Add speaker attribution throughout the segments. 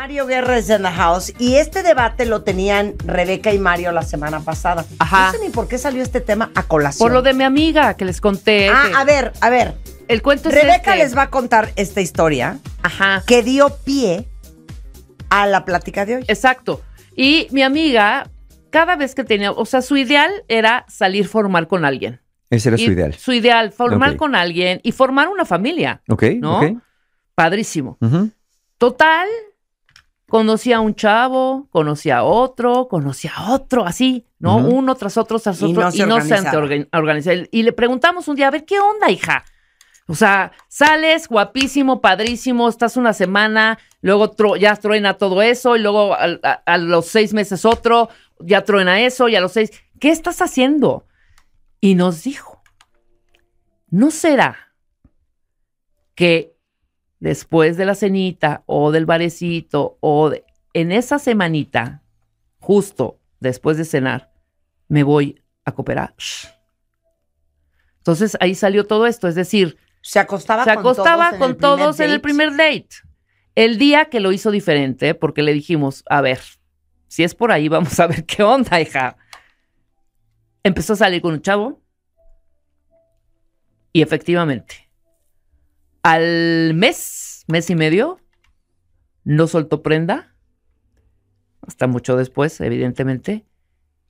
Speaker 1: Mario Guerra es en the house y este debate lo tenían Rebeca y Mario la semana pasada. Ajá. No sé ni por qué salió este tema a colación. Por lo de mi amiga que les conté. Ah, a ver, a ver. El cuento es Rebeca este. les va a contar esta historia Ajá. que dio pie a la plática de hoy. Exacto. Y mi amiga, cada vez que tenía, o sea,
Speaker 2: su ideal era salir formar con alguien.
Speaker 3: Ese era su ideal. Su ideal, formar
Speaker 2: con alguien y formar una familia. Ok. ¿no? Padrísimo. Total, Conocía a un chavo, conocí a otro, conocía a otro, así, ¿no? Uno tras otro, tras otro, y no se, Y le preguntamos un día, a ver, ¿qué onda, hija? O sea, sales guapísimo, padrísimo, estás una semana, luego ya truena todo eso, y luego a, a, los seis meses otro, ya truena eso, y a los seis, ¿qué estás haciendo? Y nos dijo, ¿no será que después de la cenita o del barecito o en esa semanita, justo después de cenar, me voy a cooperar. Entonces ahí salió todo esto, es decir,
Speaker 1: se acostaba, con todos, en, el, en el primer
Speaker 2: date. El día que lo hizo diferente, porque le dijimos, a ver, si es por ahí, vamos a ver qué onda, hija. Empezó a salir con un chavo y efectivamente al mes, mes y medio, no soltó prenda, hasta mucho después, evidentemente.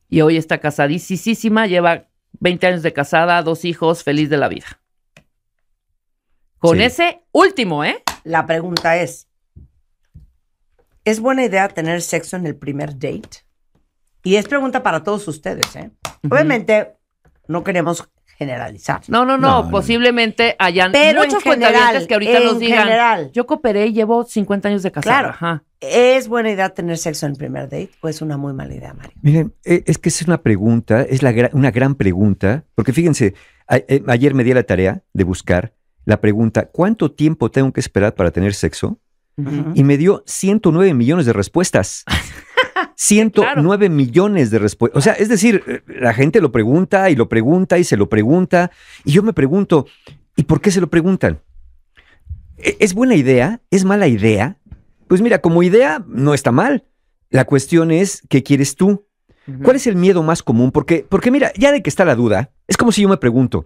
Speaker 2: Y hoy está casadísima, lleva 20 años de casada, dos hijos, feliz de la vida. Con
Speaker 1: ese último, ¿eh? La pregunta es, ¿es buena idea tener sexo en el primer date? Y es pregunta para todos ustedes, ¿eh? Obviamente, no queremos generalizar. No, no, no, posiblemente hayan pero que ahorita nos digan, yo cooperé y llevo 50 años de casado. Claro, ¿es buena idea tener sexo en el primer date o es una muy mala idea, Mario?
Speaker 3: Miren, e, es que es una pregunta, es la una gran pregunta, porque fíjense, eh, ayer me di la tarea de buscar la pregunta, ¿cuánto tiempo tengo que esperar para tener sexo? Y me dio 109 millones de respuestas. 109 millones de respuestas. O sea, es decir, la gente lo pregunta y lo pregunta y se lo pregunta. Y yo me pregunto, ¿y por qué se lo preguntan? ¿E-, ¿Es buena idea? ¿Es mala idea? Pues mira, como idea no está mal. La cuestión es, ¿qué quieres tú? ¿Cuál es el miedo más común? Porque, porque mira, ya de que está la duda, es como si yo me pregunto,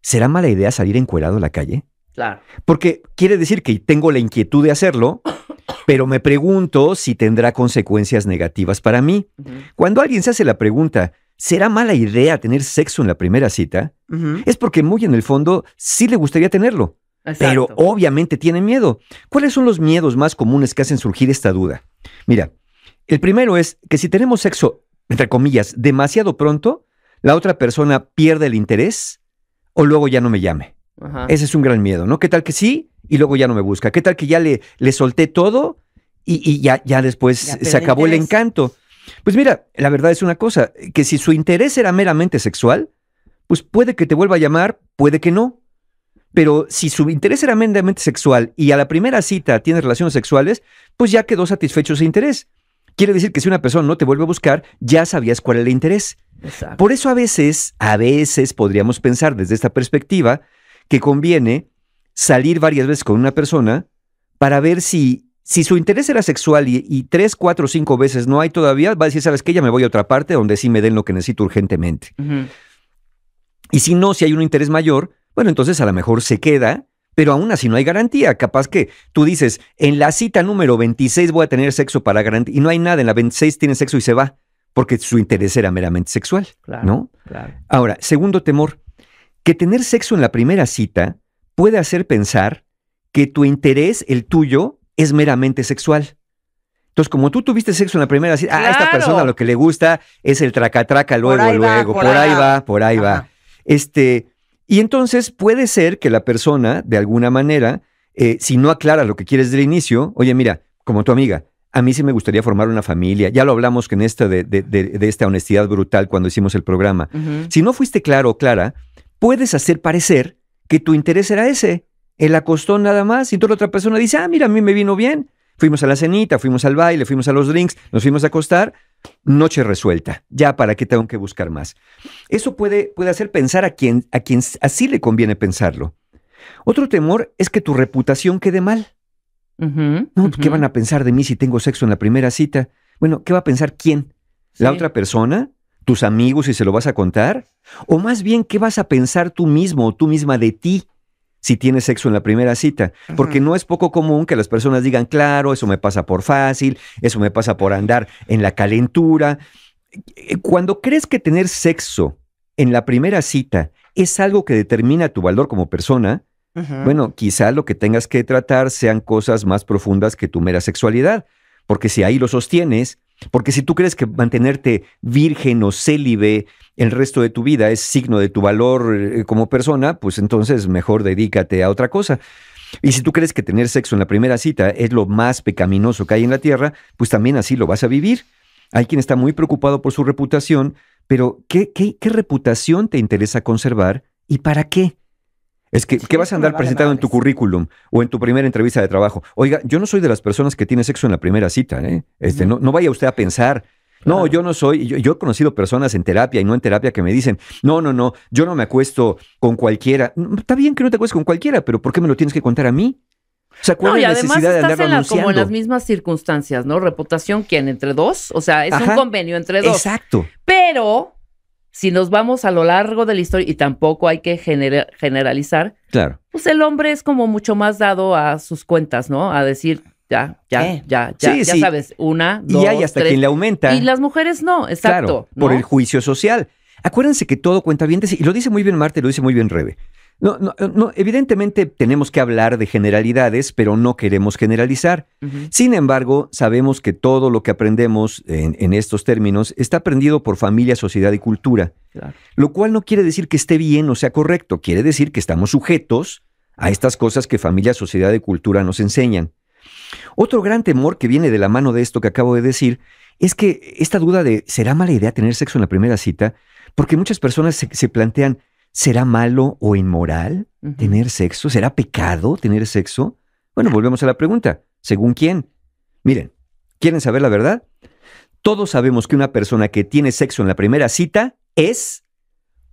Speaker 3: ¿será mala idea salir encuerado a la calle? Claro. Porque quiere decir que tengo la inquietud de hacerlo pero me pregunto si tendrá consecuencias negativas para mí. Cuando alguien se hace la pregunta, ¿será mala idea tener sexo en la primera cita? Es porque muy en el fondo sí le gustaría tenerlo, pero obviamente tiene miedo. ¿Cuáles son los miedos más comunes que hacen surgir esta duda? Mira, el primero es que si tenemos sexo, entre comillas, demasiado pronto, la otra persona pierde el interés o luego ya no me llame. Ese es un gran miedo, ¿no? ¿Qué tal que sí? Y luego ya no me busca. ¿Qué tal que ya le, solté todo y, ya, después se acabó el encanto? Pues mira, la verdad es una cosa, que si su interés era meramente sexual, pues puede que te vuelva a llamar, puede que no. Pero si su interés era meramente sexual y a la primera cita tiene relaciones sexuales, pues ya quedó satisfecho ese interés. Quiere decir que si una persona no te vuelve a buscar, ya sabías cuál era el interés. Por eso a veces, a veces podríamos pensar desde esta perspectiva que conviene salir varias veces con una persona para ver si, si su interés era sexual y, tres, cuatro, cinco veces no hay todavía, va a decir, ¿sabes que Ya me voy a otra parte donde sí me den lo que necesito urgentemente. Y si no, si hay un interés mayor, bueno, entonces a lo mejor se queda, pero aún así no hay garantía. Capaz que tú dices, en la cita número 26 voy a tener sexo para garantía, y no hay nada, en la 26 tiene sexo y se va, porque su interés era meramente sexual, Ahora, segundo temor, que tener sexo en la primera cita puede hacer pensar que tu interés, el tuyo, es meramente sexual. Entonces, como tú tuviste sexo en la primera cita, a ah, esta persona lo que le gusta es el tracatraca luego, luego, por, ahí va, por ahí va. Este, y entonces puede ser que la persona, de alguna manera, eh, si no aclara lo que quieres del inicio, oye, mira, como tu amiga, a mí sí me gustaría formar una familia. Ya lo hablamos en esta de, esta honestidad brutal cuando hicimos el programa. Si no fuiste claro clara, puedes hacer parecer que tu interés era ese, el acostó nada más, y toda la otra persona dice, ah, mira, a mí me vino bien. Fuimos a la cenita, fuimos al baile, fuimos a los drinks, nos fuimos a acostar, noche resuelta, ya para qué tengo que buscar más. Eso puede, puede hacer pensar a quien, a quien así le conviene pensarlo. Otro temor es que tu reputación quede mal. ¿qué van a pensar de mí si tengo sexo en la primera cita? Bueno, ¿qué va a pensar quién? ¿La otra persona? tus amigos y se lo vas a contar? ¿O más bien qué vas a pensar tú mismo o tú misma de ti? si tienes sexo en la primera cita, porque no es poco común que las personas digan, claro, eso me pasa por fácil, eso me pasa por andar en la calentura. Eh, cuando crees que tener sexo en la primera cita es algo que determina tu valor como persona, bueno, quizá lo que tengas que tratar sean cosas más profundas que tu mera sexualidad, porque si ahí lo sostienes, porque si tú crees que mantenerte virgen o célibe el resto de tu vida es signo de tu valor eh, como persona, pues entonces mejor dedícate a otra cosa. Y si tú crees que tener sexo en la primera cita es lo más pecaminoso que hay en la tierra, pues también así lo vas a vivir. Hay quien está muy preocupado por su reputación, pero ¿qué, qué reputación te interesa conservar y para qué? Es que, ¿qué vas a andar presentando en tu currículum o en tu primera entrevista de trabajo? Oiga, yo no soy de las personas que tiene sexo en la primera cita, ¿eh? Este, no, vaya usted a pensar. No, yo no soy, yo, he conocido personas en terapia y no en terapia que me dicen, no, no, no, yo no me acuesto con cualquiera. Mm, está bien que no te acuestes con cualquiera, pero ¿por qué me lo tienes que contar a mí? O sea, ¿cuál la necesidad de en la, como en las
Speaker 2: mismas circunstancias, ¿no? Reputación, ¿quién? ¿Entre dos? O sea, es un convenio entre dos. Exacto. Pero si nos vamos a lo largo de la historia, y tampoco hay que generalizar, claro. pues el hombre es como mucho más dado a sus cuentas, ¿no? A decir, ya, ya, ya, ya, ya sabes, una, dos, Y hay hasta quien le aumenta. Y las mujeres no, exacto. por el
Speaker 3: juicio social. Acuérdense que todo cuenta bien, y lo dice muy bien Marte, lo dice muy bien Rebe. No, no, no, evidentemente tenemos que hablar de generalidades, pero no queremos generalizar. Sin embargo, sabemos que todo lo que aprendemos en, estos términos está aprendido por familia, sociedad y cultura. Lo cual no quiere decir que esté bien o sea correcto, quiere decir que estamos sujetos a estas cosas que familia, sociedad y cultura nos enseñan. Otro gran temor que viene de la mano de esto que acabo de decir es que esta duda de ¿será mala idea tener sexo en la primera cita? Porque muchas personas se plantean, ¿Será malo o inmoral tener sexo? ¿Será pecado tener sexo? Bueno, ah. volvemos a la pregunta. ¿Según quién? Miren, ¿quieren saber la verdad? Todos sabemos que una persona que tiene sexo en la primera cita es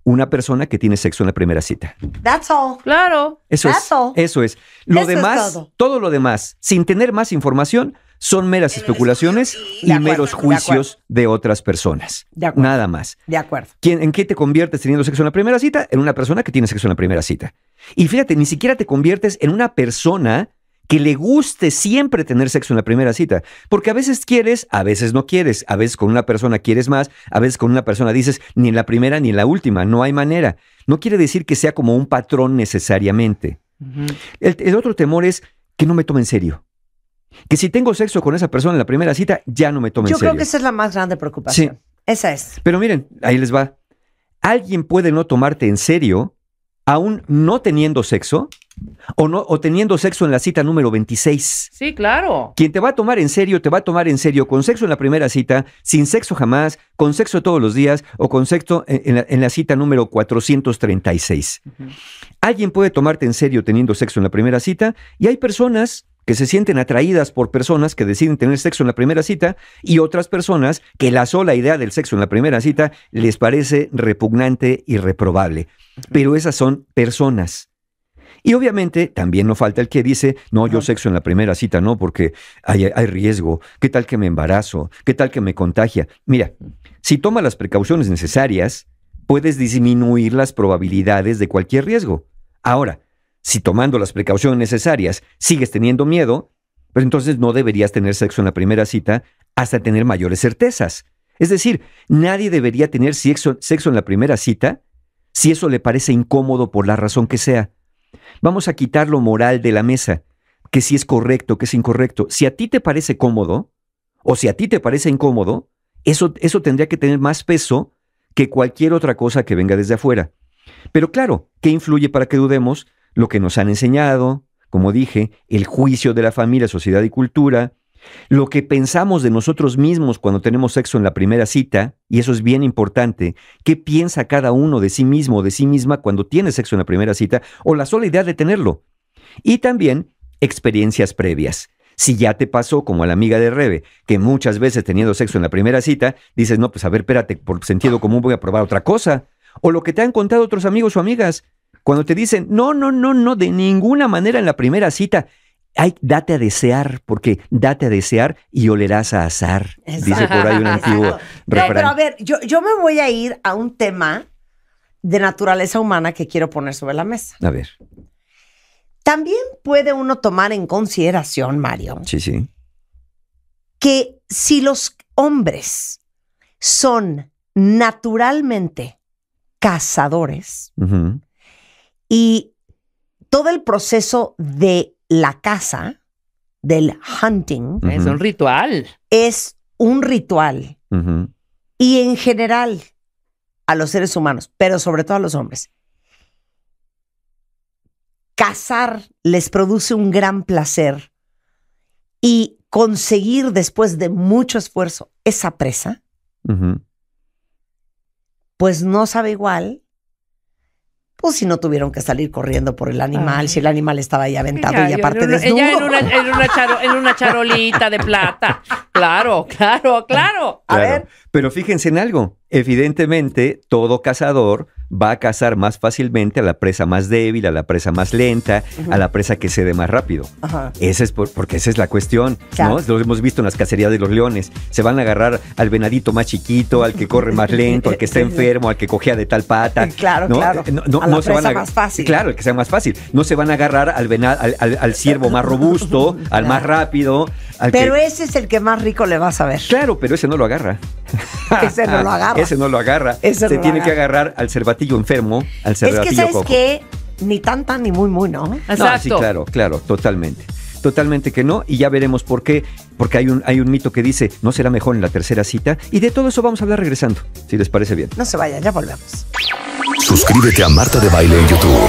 Speaker 3: una persona que tiene sexo en la primera cita.
Speaker 1: That's all. Claro.
Speaker 3: Eso es. Eso es. Lo demás, todo. lo demás, sin tener más información, son meras especulaciones y meros juicios de, otras personas. Nada más. De acuerdo. ¿Quién, ¿En qué te conviertes teniendo sexo en la primera cita? En una persona que tiene sexo en la primera cita. Y fíjate, ni siquiera te conviertes en una persona que le guste siempre tener sexo en la primera cita, porque a veces quieres, a veces no quieres, a veces con una persona quieres más, a veces con una persona dices ni en la primera ni en la última, no hay manera. No quiere decir que sea como un patrón necesariamente. el, el otro temor es que no me tome en serio que si tengo sexo con esa persona en la primera cita, ya no me tomen en serio. Yo creo que esa
Speaker 1: es la más grande preocupación. Sí. Esa es.
Speaker 3: Pero miren, ahí les va. Alguien puede no tomarte en serio, aún no teniendo sexo, o, no, o teniendo sexo en la cita número 26. Sí, claro. Quien te va a tomar en serio, te va a tomar en serio con sexo en la primera cita, sin sexo jamás, con sexo todos los días o con sexo en la, cita número 436. Alguien puede tomarte en serio teniendo sexo en la primera cita y hay personas que se sienten atraídas por personas que deciden tener sexo en la primera cita y otras personas que la sola idea del sexo en la primera cita les parece repugnante y reprobable. Pero esas son personas. Y obviamente también no falta el que dice, no, yo sexo en la primera cita, no, porque hay, riesgo, qué tal que me embarazo, qué tal que me contagia. Mira, si tomas las precauciones necesarias, puedes disminuir las probabilidades de cualquier riesgo. Ahora, si tomando las precauciones necesarias sigues teniendo miedo, pues entonces no deberías tener sexo en la primera cita hasta tener mayores certezas. Es decir, nadie debería tener sexo, en la primera cita si eso le parece incómodo por la razón que sea. Vamos a quitar lo moral de la mesa, que si es correcto, que es incorrecto. Si a ti te parece cómodo, o si a ti te parece incómodo, eso, eso tendría que tener más peso que cualquier otra cosa que venga desde afuera. Pero claro, ¿qué influye para que dudemos? lo que nos han enseñado, como dije, el juicio de la familia, sociedad y cultura, lo que pensamos de nosotros mismos cuando tenemos sexo en la primera cita, y eso es bien importante, qué piensa cada uno de sí mismo o de sí misma cuando tiene sexo en la primera cita, o la sola idea de tenerlo. Y también experiencias previas. Si ya te pasó, como a la amiga de Rebe, que muchas veces teniendo sexo en la primera cita, dices, no, pues a ver, espérate, por sentido común voy a probar otra cosa. O lo que te han contado otros amigos o amigas. Cuando te dicen, no, no, no, no, de ninguna manera en la primera cita, hay date a desear, porque date a desear y olerás a azar, dice por ahí un antiguo refrán. Pero a
Speaker 1: ver, yo, me voy a ir a un tema de naturaleza humana que quiero poner sobre la mesa. A ver. También puede uno tomar en consideración, Mario. Sí, sí. Que si los hombres son naturalmente cazadores, y todo el proceso de la caza, del hunting. Es un ritual. Es un ritual. Y en general, a los seres humanos, pero sobre todo a los hombres, cazar les produce un gran placer y conseguir después de mucho esfuerzo esa presa, pues no sabe igual pues si no tuvieron que salir corriendo por el animal, si el animal estaba ahí aventado y aparte de eso.
Speaker 2: en una, charolita de plata. Claro, claro, claro.
Speaker 3: A ver. Pero fíjense en algo. Evidentemente, todo cazador va a cazar más fácilmente a la presa más débil, a la presa más lenta, a la presa que cede más rápido. es porque esa es la cuestión, Lo hemos visto en las cacerías de los leones. Se van a agarrar al venadito más chiquito, al que corre más lento, al que está enfermo, al que cojea de tal pata. Claro, claro. a más fácil. Claro, el que sea más fácil. No se van a agarrar al venado, al, ciervo más robusto, al más rápido. pero
Speaker 1: ese es el que más
Speaker 3: rico le vas a ver. Claro, pero ese no lo agarra. ese no lo agarra. ese no lo agarra. se tiene que agarrar al cervato enfermo al ser es que sabes
Speaker 1: que ni tanta ni muy muy, ¿no? Exacto. claro,
Speaker 3: claro, totalmente. Totalmente que no, y ya veremos por qué, porque hay un, hay un mito que dice, no será mejor en la tercera cita, y de todo eso vamos a hablar regresando, si les parece bien. No se vayan ya volvemos. Suscríbete a Marta de Baile en YouTube.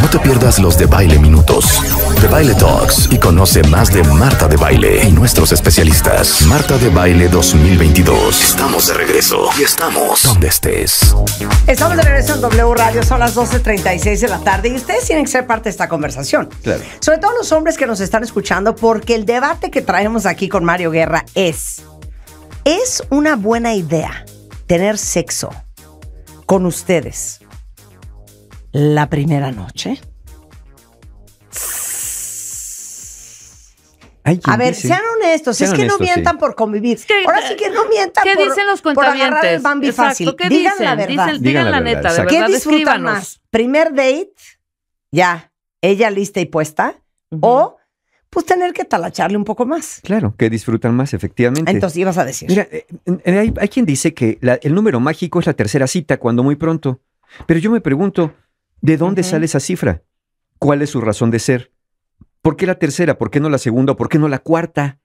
Speaker 3: No te pierdas los de Baile Minutos, de Baile Talks y conoce más de Marta de Baile y nuestros especialistas. Marta de Baile 2022. Estamos de regreso y estamos donde estés.
Speaker 1: Estamos de regreso en W Radio, son las 12.36 de la tarde y ustedes tienen que ser parte de esta conversación. Claro. Sobre todo los hombres que nos están escuchando, porque el debate que traemos aquí con Mario Guerra es: ¿es una buena idea tener sexo con ustedes? la primera noche? a ver, sean honestos, es que no mientan por convivir. Ahora sí que no mientan ¿Qué por, dicen los por agarrar el Bambi Exacto. fácil. digan la verdad. Digan, la, neta, verdad. ¿Qué disfrutan más? ¿Primer date? Ya, ella lista y puesta. O pues tener que talacharle un poco más.
Speaker 3: Claro, que disfrutan más, efectivamente. Entonces ibas a decir. Mira, eh, eh, hay, quien dice que el número mágico es la tercera cita, cuando muy pronto. Pero yo me pregunto, ¿De dónde sale esa cifra? ¿Cuál es su razón de ser? ¿Por qué la tercera? ¿Por qué no la segunda? ¿Por qué no la cuarta?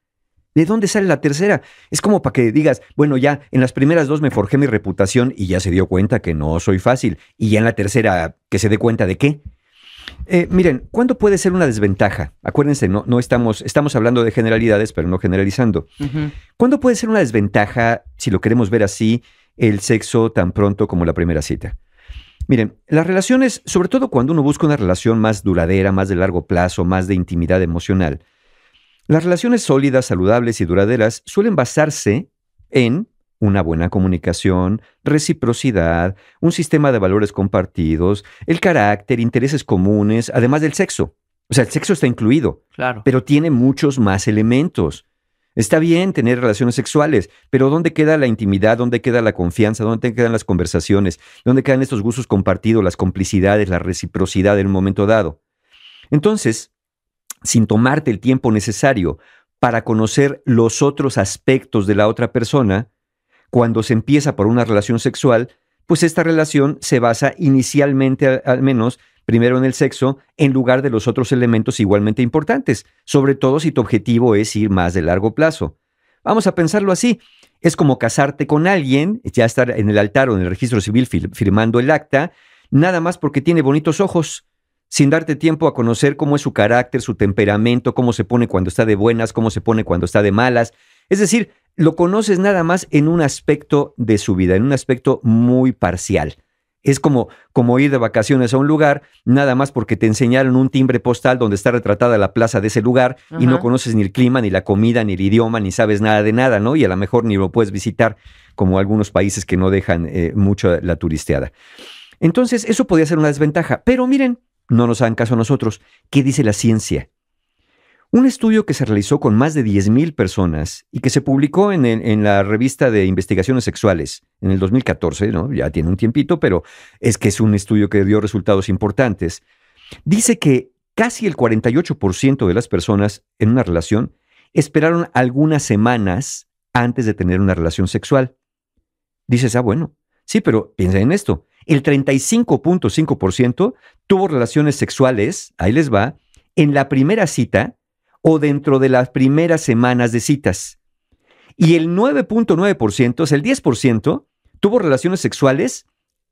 Speaker 3: ¿De dónde sale la tercera? Es como para que digas, bueno, ya en las primeras dos me forjé mi reputación y ya se dio cuenta que no soy fácil. Y ya en la tercera, que se dé cuenta de qué. Eh, miren, ¿cuándo puede ser una desventaja? Acuérdense, no, estamos, estamos hablando de generalidades, pero no generalizando. ¿Cuándo puede ser una desventaja, si lo queremos ver así, el sexo tan pronto como la primera cita? Miren, las relaciones, sobre todo cuando uno busca una relación más duradera, más de largo plazo, más de intimidad emocional, las relaciones sólidas, saludables y duraderas suelen basarse en una buena comunicación, reciprocidad, un sistema de valores compartidos, el carácter, intereses comunes, además del sexo. O sea, el sexo está incluido, pero tiene muchos más elementos. Está bien tener relaciones sexuales, pero ¿dónde queda la intimidad? ¿Dónde queda la confianza? ¿Dónde quedan las conversaciones? ¿Dónde quedan estos gustos compartidos, las complicidades, la reciprocidad en un momento dado? Entonces, sin tomarte el tiempo necesario para conocer los otros aspectos de la otra persona, cuando se empieza por una relación sexual, pues esta relación se basa inicialmente al menos primero en el sexo, en lugar de los otros elementos igualmente importantes, sobre todo si tu objetivo es ir más de largo plazo. Vamos a pensarlo así. Es como casarte con alguien, ya estar en el altar o en el registro civil firmando el acta, nada más porque tiene bonitos ojos, sin darte tiempo a conocer cómo es su carácter, su temperamento, cómo se pone cuando está de buenas, cómo se pone cuando está de malas. Es decir, lo conoces nada más en un aspecto de su vida, en un aspecto muy parcial. Es como, como ir de vacaciones a un lugar, nada más porque te enseñaron un timbre postal donde está retratada la plaza de ese lugar y no conoces ni el clima, ni la comida, ni el idioma, ni sabes nada de nada, ¿no? Y a lo mejor ni lo puedes visitar, como algunos países que no dejan eh, mucho la turisteada. Entonces, eso podría ser una desventaja. Pero miren, no nos hagan caso a nosotros. ¿Qué dice la ciencia? Un estudio que se realizó con más de 10.000 personas y que se publicó en, la revista de investigaciones sexuales en el 2014, ¿no? ya tiene un tiempito, pero es que es un estudio que dio resultados importantes, dice que casi el 48% de las personas en una relación esperaron algunas semanas antes de tener una relación sexual. Dices, ah, bueno, sí, pero piensa en esto. El 35.5% tuvo relaciones sexuales, ahí les va, en la primera cita o dentro de las primeras semanas de citas. Y el 9.9%, el 10%, tuvo relaciones sexuales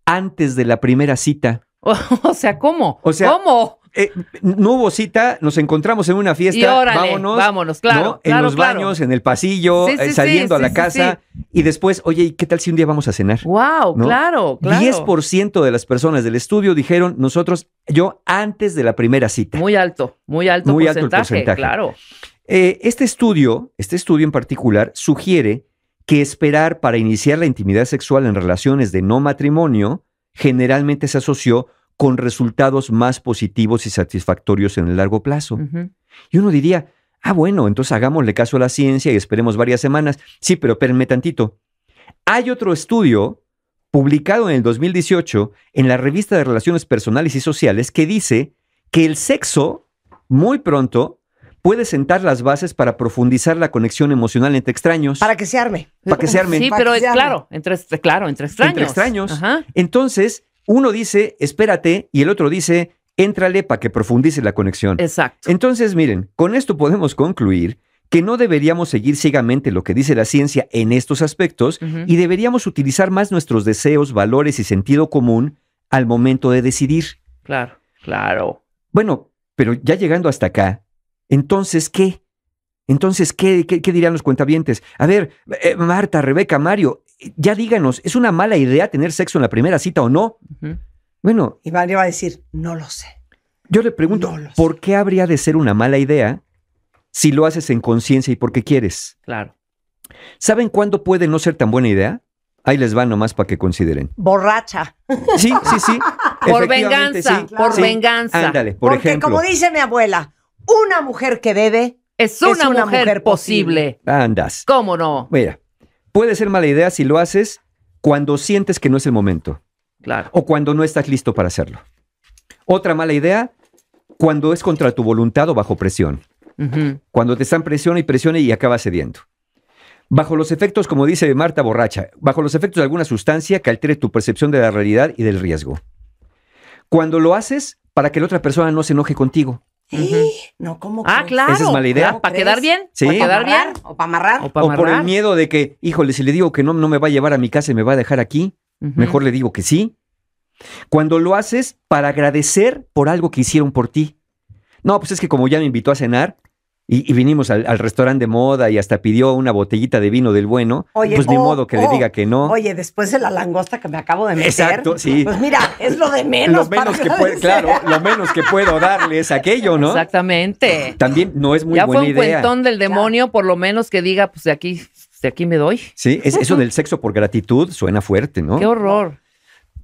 Speaker 3: antes de la primera cita.
Speaker 2: O sea, ¿cómo? ¿cómo?
Speaker 3: Eh, no hubo cita, nos encontramos en una fiesta, vámonos, vámonos, claro, en los baños, en el pasillo, eh, saliendo a la casa y después, oye, qué tal si un día vamos a cenar? Wow, claro, 10% de las personas del estudio dijeron nosotros, yo antes de la primera cita. Muy alto,
Speaker 2: muy alto muy porcentaje, alto el porcentaje. claro.
Speaker 3: Eh, este estudio, este estudio en particular, sugiere que esperar para iniciar la intimidad sexual en relaciones de no matrimonio generalmente se asoció con resultados más positivos y satisfactorios en el largo plazo. Y uno diría, ah, bueno, entonces hagámosle caso a la ciencia y esperemos varias semanas. Sí, pero espérenme tantito. Hay otro estudio publicado en el 2018 en la revista de Relaciones Personales y Sociales que dice que el sexo, muy pronto, puede sentar las bases para profundizar la conexión emocional entre extraños. Para que se arme. Para que se arme. Sí, pero claro,
Speaker 1: entre, claro, entre extraños. Entre
Speaker 3: extraños. Entonces, uno dice, espérate, y el otro dice, éntrale para que profundice la conexión. Exacto. Entonces, miren, con esto podemos concluir que no deberíamos seguir ciegamente lo que dice la ciencia en estos aspectos y deberíamos utilizar más nuestros deseos, valores y sentido común al momento de decidir. Claro, claro. Bueno, pero ya llegando hasta acá, entonces, ¿qué? Entonces, ¿qué, qué, dirían los cuentavientes? A ver, eh, Marta, Rebeca, Mario, ya díganos, ¿es una mala idea tener sexo en la primera cita o no? Bueno.
Speaker 1: Y María va a decir, no lo sé. Yo le pregunto,
Speaker 3: ¿por qué habría de ser una mala idea si lo haces en conciencia y porque quieres? Claro. ¿Saben cuándo puede no ser tan buena idea? Ahí les va nomás para que consideren.
Speaker 1: Borracha. Sí, sí, sí. por venganza, por venganza. Ándale, por Porque como dice mi abuela, una mujer que bebe es una, mujer, posible. Andas. ¿Cómo
Speaker 3: no? Mira, Puede ser mala idea si lo haces cuando sientes que no es el momento. Claro. O cuando no estás listo para hacerlo. Otra mala idea, cuando es contra tu voluntad o bajo presión. Cuando te están presionando y presionando y acabas cediendo. Bajo los efectos, como dice Marta Borracha, bajo los efectos de alguna sustancia que altere tu percepción de la realidad y del riesgo. Cuando lo haces para que la otra persona no se enoje contigo.
Speaker 1: ¡Eh! No, como Ah, claro. Esa es mala idea. ¿Para quedar bien? ¿Para quedar bien? O para amarrar.
Speaker 3: O, por el miedo de que, híjole, si le digo que no, no me va a llevar a mi casa y me va a dejar aquí, mejor le digo que sí. Cuando lo haces para agradecer por algo que hicieron por ti. No, pues es que como ya me invitó a cenar, y, vinimos al, restaurante de moda y hasta pidió una botellita de vino del bueno. pues ni modo que le diga que no.
Speaker 1: Oye, después de la langosta que me acabo de meter. Exacto, sí. Pues mira, es lo de menos. lo menos
Speaker 3: que claro, lo menos que puedo darle es aquello, ¿no?
Speaker 2: Exactamente.
Speaker 3: También no es muy buena idea. Ya fue
Speaker 2: un del demonio, por lo menos que diga, pues de aquí, de aquí me doy.
Speaker 3: Sí, eso del sexo por gratitud suena fuerte, ¿no? Qué horror.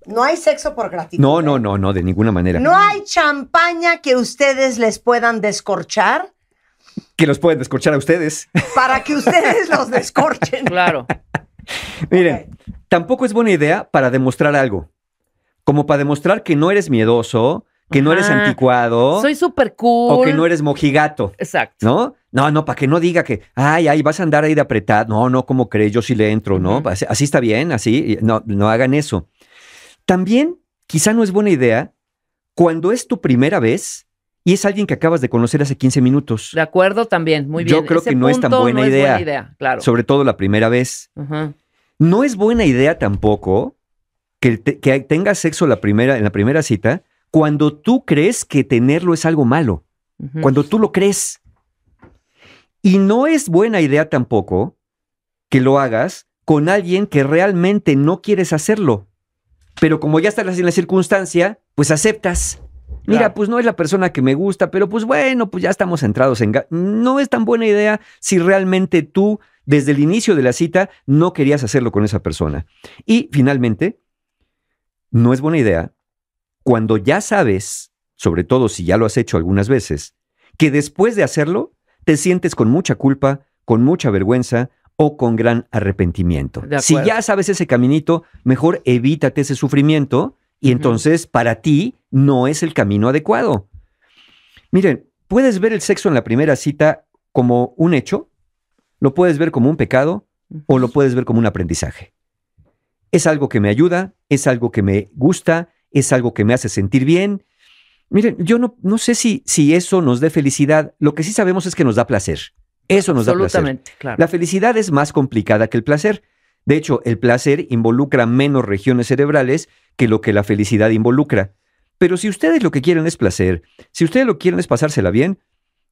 Speaker 1: No hay sexo por gratitud.
Speaker 3: No, ¿eh? no, no, no, de ninguna manera. No
Speaker 1: hay champaña que ustedes les puedan descorchar
Speaker 3: que los pueden descorchar a ustedes.
Speaker 1: Para que ustedes los descorchen. Claro.
Speaker 3: Miren, tampoco es buena idea para demostrar algo. Como para demostrar que no eres miedoso, que no eres anticuado. Soy
Speaker 2: súper cool. O que no
Speaker 3: eres mojigato. Exacto. ¿No? No, no, para que no diga que, ay, ay, vas a andar ahí de apretado. No, no, como crees? Yo sí le entro, ¿no? así, así, está bien, así. No, no hagan eso. También, quizá no es buena idea cuando es tu primera vez y es alguien que acabas de conocer hace 15 minutos.
Speaker 2: De acuerdo, también, muy bien. Yo creo que no es tan buena idea. idea
Speaker 3: claro. Sobre todo la primera vez. No es buena idea tampoco que, tengas sexo la primera, en la primera cita cuando tú crees que tenerlo es algo malo. Cuando tú lo crees. Y no es buena idea tampoco que lo hagas con alguien que realmente no quieres hacerlo. Pero como ya estás en la circunstancia, pues aceptas. Mira, pues no es la persona que me gusta, pero pues bueno, pues ya estamos centrados en... No es tan buena idea si realmente tú, desde el inicio de la cita, no querías hacerlo con esa persona. Y finalmente, no es buena idea cuando ya sabes, sobre todo si ya lo has hecho algunas veces, que después de hacerlo te sientes con mucha culpa, con mucha vergüenza o con gran arrepentimiento. Si ya sabes ese caminito, mejor evítate ese sufrimiento y entonces para ti no es el camino adecuado. Miren, puedes ver el sexo en la primera cita como un hecho, lo puedes ver como un pecado o lo puedes ver como un aprendizaje. Es algo que me ayuda, es algo que me gusta, es algo que me hace sentir bien. Miren, yo no, no sé si, si eso nos dé felicidad. Lo que sí sabemos es que nos da placer. Eso nos da placer. Absolutamente, La felicidad es más complicada que el placer. De hecho, el placer involucra menos regiones cerebrales que lo que la felicidad involucra. Pero si ustedes lo que quieren es placer, si ustedes lo quieren es pasársela bien,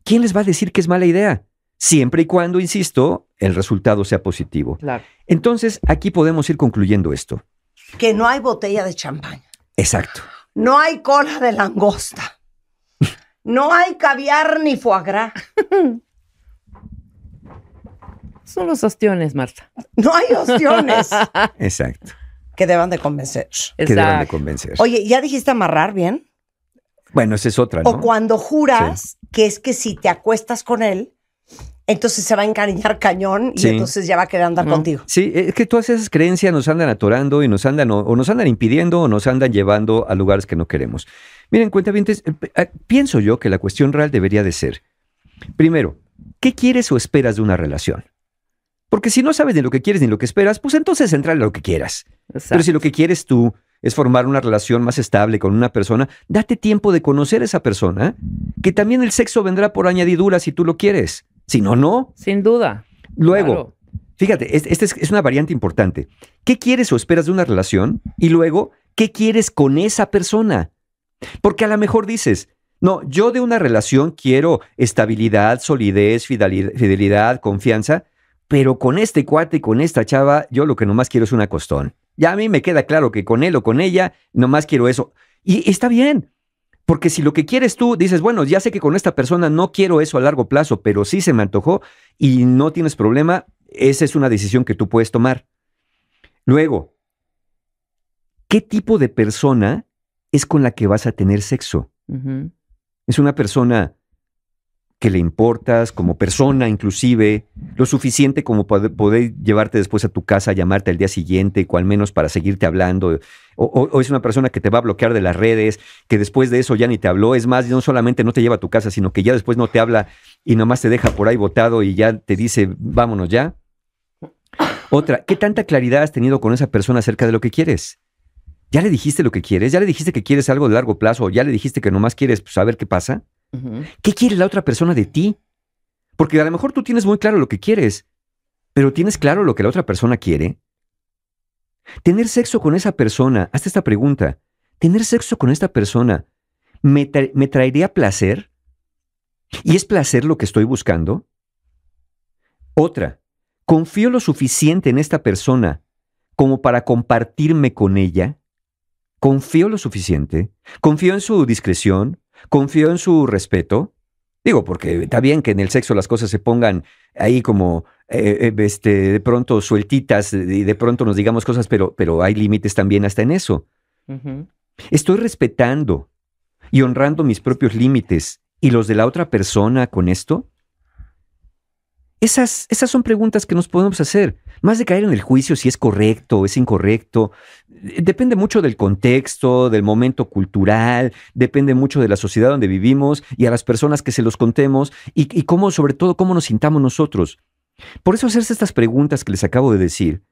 Speaker 3: ¿quién les va a decir que es mala idea? Siempre y cuando, insisto, el resultado sea positivo. Claro. Entonces, aquí podemos ir concluyendo esto.
Speaker 1: Que no hay botella de champaña. Exacto. No hay cola de langosta. No hay caviar ni foie gras. Son los ostiones, Marta. No hay ostiones.
Speaker 3: Exacto.
Speaker 1: Que deban de convencer. Que deban de
Speaker 3: convencer. Oye,
Speaker 1: ¿ya dijiste amarrar bien?
Speaker 3: Bueno, esa es otra, ¿no? O cuando juras
Speaker 1: que es que si te acuestas con él, entonces se va a encariñar cañón y entonces ya va a querer andar contigo.
Speaker 3: Sí, es que todas esas creencias nos andan atorando y nos andan o, nos andan impidiendo o nos andan llevando a lugares que no queremos. Miren, cuenta bien, eh, eh, pienso yo que la cuestión real debería de ser, primero, ¿qué quieres o esperas de una relación? Porque si no sabes ni lo que quieres ni lo que esperas, pues entonces entra en lo que quieras. Pero si lo que quieres tú es formar una relación más estable con una persona, date tiempo de conocer a esa persona, que también el sexo vendrá por añadidura si tú lo quieres. Si no, no. Sin duda. Luego, fíjate, esta es una variante importante. ¿Qué quieres o esperas de una relación? Y luego, ¿qué quieres con esa persona? Porque a lo mejor dices, no, yo de una relación quiero estabilidad, solidez, fidelidad, confianza, pero con este cuate y con esta chava, yo lo que nomás quiero es una costón. Ya a mí me queda claro que con él o con ella, nomás quiero eso. Y está bien, porque si lo que quieres tú dices, bueno, ya sé que con esta persona no quiero eso a largo plazo, pero sí se me antojó y no tienes problema, esa es una decisión que tú puedes tomar. Luego, ¿qué tipo de persona es con la que vas a tener sexo? ¿Es una persona que le importas como persona inclusive, lo suficiente como poder llevarte después a tu casa, llamarte al día siguiente o al menos para seguirte hablando, o, es una persona que te va a bloquear de las redes, que después de eso ya ni te habló, es más, no solamente no te lleva a tu casa, sino que ya después no te habla y nomás te deja por ahí botado y ya te dice, vámonos ya. Otra, ¿qué tanta claridad has tenido con esa persona acerca de lo que quieres? ¿Ya le dijiste lo que quieres? ¿Ya le dijiste que quieres algo de largo plazo? ya le dijiste que nomás quieres pues, saber qué pasa? ¿Qué quiere la otra persona de ti? Porque a lo mejor tú tienes muy claro lo que quieres, pero tienes claro lo que la otra persona quiere. Tener sexo con esa persona, hazte esta pregunta, ¿tener sexo con esta persona me, me traería placer? ¿Y es placer lo que estoy buscando? Otra, ¿confío lo suficiente en esta persona como para compartirme con ella? ¿Confío lo suficiente? ¿Confío en su discreción? Confío en su respeto. Digo, porque está bien que en el sexo las cosas se pongan ahí como eh, eh, este, de pronto sueltitas y de pronto nos digamos cosas, pero, pero hay límites también hasta en eso. Estoy respetando y honrando mis propios límites y los de la otra persona con esto. Esas, esas son preguntas que nos podemos hacer, más de caer en el juicio si es correcto o es incorrecto, depende mucho del contexto, del momento cultural, depende mucho de la sociedad donde vivimos y a las personas que se los contemos y, cómo, sobre todo, cómo nos sintamos nosotros. Por eso hacerse estas preguntas que les acabo de decir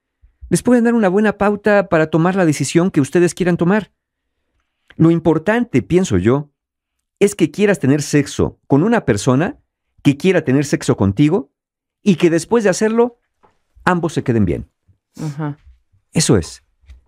Speaker 3: les pueden dar una buena pauta para tomar la decisión que ustedes quieran tomar. Lo importante, pienso yo, es que quieras tener sexo con una persona que quiera tener sexo contigo y que después de hacerlo, ambos se queden bien. Eso es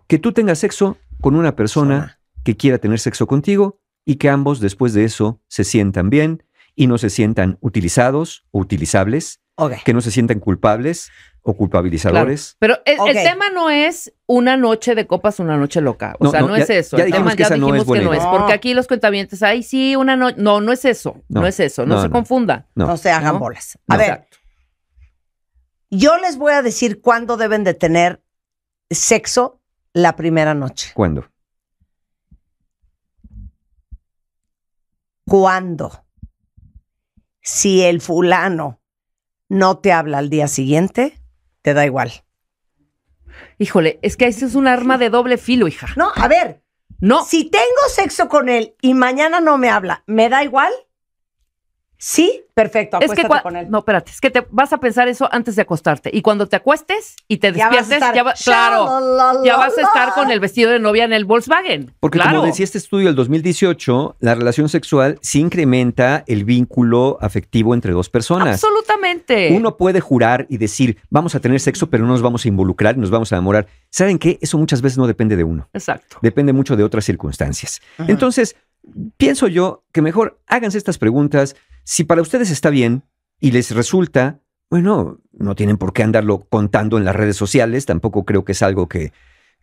Speaker 3: que tú tengas sexo con una persona que quiera tener sexo contigo y que ambos después de eso se sientan bien y no se sientan utilizados o utilizables, que no se sientan culpables o culpabilizadores.
Speaker 2: Pero el, tema no es una noche de copas, una noche loca. O sea, no, es eso. Ya dijimos, que, no es Porque aquí los cuentavientes, ay, sí, una noche. No, no es eso. No, es eso.
Speaker 3: No, se confunda. No. se hagan
Speaker 1: bolas. A ver. Yo les voy a decir cuándo deben de tener sexo la primera noche. ¿Cuándo? ¿Cuándo? Si el fulano no te habla al día siguiente, te da igual. Híjole, es que eso es un arma de doble filo, hija. No, a ver. No. Si tengo sexo con él y mañana no me habla, ¿me da igual? Sí, perfecto. Es
Speaker 2: con él. No, espérate, es que te vas a pensar eso antes de acostarte. Y cuando te acuestes y te despiertes, ya, claro, ya vas a estar con el vestido de novia en el Volkswagen.
Speaker 3: Porque como decía este estudio del 2018, la relación sexual sí incrementa el vínculo afectivo entre dos personas.
Speaker 2: Absolutamente.
Speaker 3: Uno puede jurar y decir, vamos a tener sexo, pero no nos vamos a involucrar, nos vamos a enamorar. ¿Saben qué? Eso muchas veces no depende de uno. Exacto. Depende mucho de otras circunstancias. Entonces, pienso yo que mejor háganse estas preguntas si para ustedes está bien y les resulta, bueno, no tienen por qué andarlo contando en las redes sociales, tampoco creo que es algo que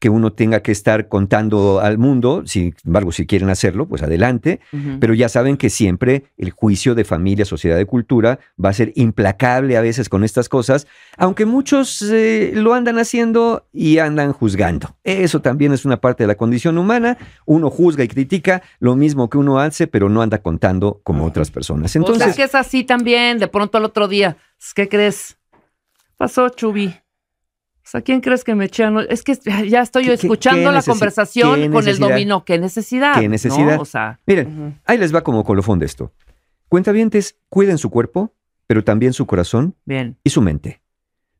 Speaker 3: que uno tenga que estar contando al mundo, sin embargo, si quieren hacerlo, pues adelante, pero ya saben que siempre el juicio de familia, sociedad de cultura va a ser implacable a veces con estas cosas, aunque muchos eh, lo andan haciendo y andan juzgando. Eso también es una parte de la condición humana, uno juzga y critica lo mismo que uno hace, pero no anda contando como otras personas. Entonces, o
Speaker 2: que es así también, de pronto al otro día, ¿qué crees? Pasó, Chubi. O sea, ¿quién crees que me echan? Es que ya estoy escuchando la conversación con el dominó. ¿Qué necesidad? ¿Qué necesidad?
Speaker 3: Miren, ahí les va como colofón de esto. Cuentavientes, cuiden su cuerpo, pero también su corazón y su mente.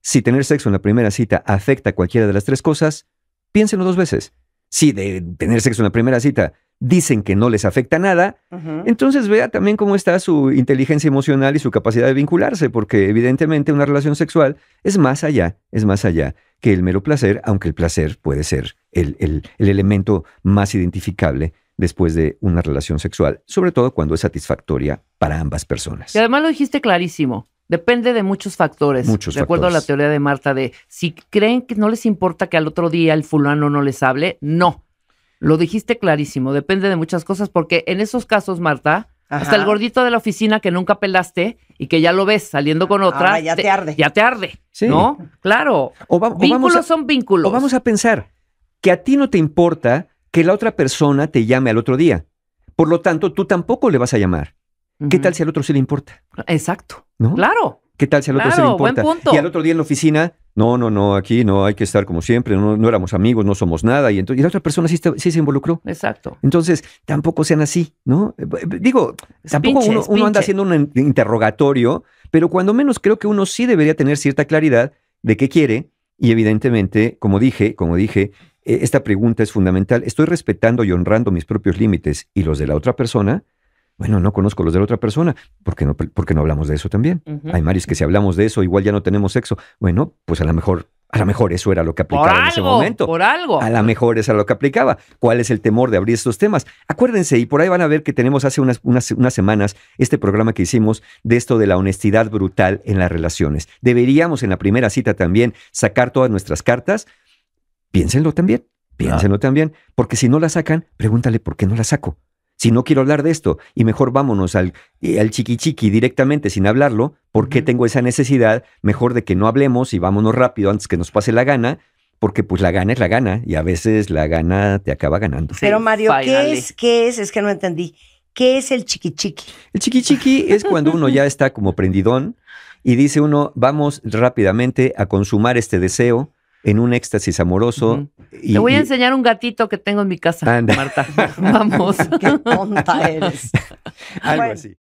Speaker 3: Si tener sexo en la primera cita afecta a cualquiera de las tres cosas, piénsenlo dos veces. Si de tener sexo en la primera cita dicen que no les afecta nada, entonces vea también cómo está su inteligencia emocional y su capacidad de vincularse, porque evidentemente una relación sexual es más allá, es más allá que el mero placer, aunque el placer puede ser el, elemento más identificable después de una relación sexual, sobre todo cuando es satisfactoria para ambas personas.
Speaker 2: Y además lo dijiste clarísimo, Depende de muchos factores. Muchos de acuerdo a la teoría de Marta de si creen que no les importa que al otro día el fulano no les hable, no. Lo dijiste clarísimo, depende de muchas cosas, porque en esos casos, Marta, hasta el gordito de la oficina que nunca pelaste y que ya lo ves saliendo con otra. ya te, arde. Ya te arde. ¿No?
Speaker 3: Claro. O vínculos son vínculos. O vamos a pensar que a ti no te importa que la otra persona te llame al otro día. Por lo tanto, tú tampoco le vas a llamar. ¿Qué tal si al otro sí le importa? Exacto. ¿No? Claro. ¿Qué tal si al otro se le importa? Y al otro día en la oficina, no, no, no, aquí no hay que estar como siempre, no, éramos amigos, no somos nada. Y, entonces, la otra persona sí, se involucró. Exacto. Entonces, tampoco sean así, ¿no? Eh, eh, digo, tampoco uno, uno anda haciendo un interrogatorio, pero cuando menos creo que uno sí debería tener cierta claridad de qué quiere. Y evidentemente, como dije, como dije, e, esta pregunta es fundamental. ¿Estoy respetando y honrando mis propios límites y los de la otra persona? Bueno, no conozco los de la otra persona. ¿Por qué no, porque no hablamos de eso también? Hay Maris, que si hablamos de eso, igual ya no tenemos sexo. Bueno, pues a lo mejor a lo mejor eso era lo que aplicaba en ese momento.
Speaker 2: Por algo. A
Speaker 3: lo mejor eso era lo que aplicaba. ¿Cuál es el temor de abrir estos temas? Acuérdense, y por ahí van a ver que tenemos hace unas, unas, semanas este programa que hicimos de esto de la honestidad brutal en las relaciones. Deberíamos en la primera cita también sacar todas nuestras cartas. Piénsenlo también. Piénsenlo también. Porque si no la sacan, pregúntale por qué no la saco. Si no quiero hablar de esto y mejor vámonos al, al chiqui chiqui directamente sin hablarlo, ¿por qué tengo esa necesidad? Mejor de que no hablemos y vámonos rápido antes que nos pase la gana, porque pues la gana es la gana y a veces la gana te acaba ganando. Pero
Speaker 1: Mario, ¿qué es? ¿Qué es? Es que no entendí.
Speaker 3: ¿Qué es el chiqui El chiqui chiqui es cuando uno ya está como prendidón y dice uno, vamos rápidamente a consumar este deseo en un éxtasis amoroso. y, Te voy a
Speaker 2: enseñar un gatito que tengo en mi casa, Marta. Vamos. Qué tonta eres.
Speaker 1: Algo así.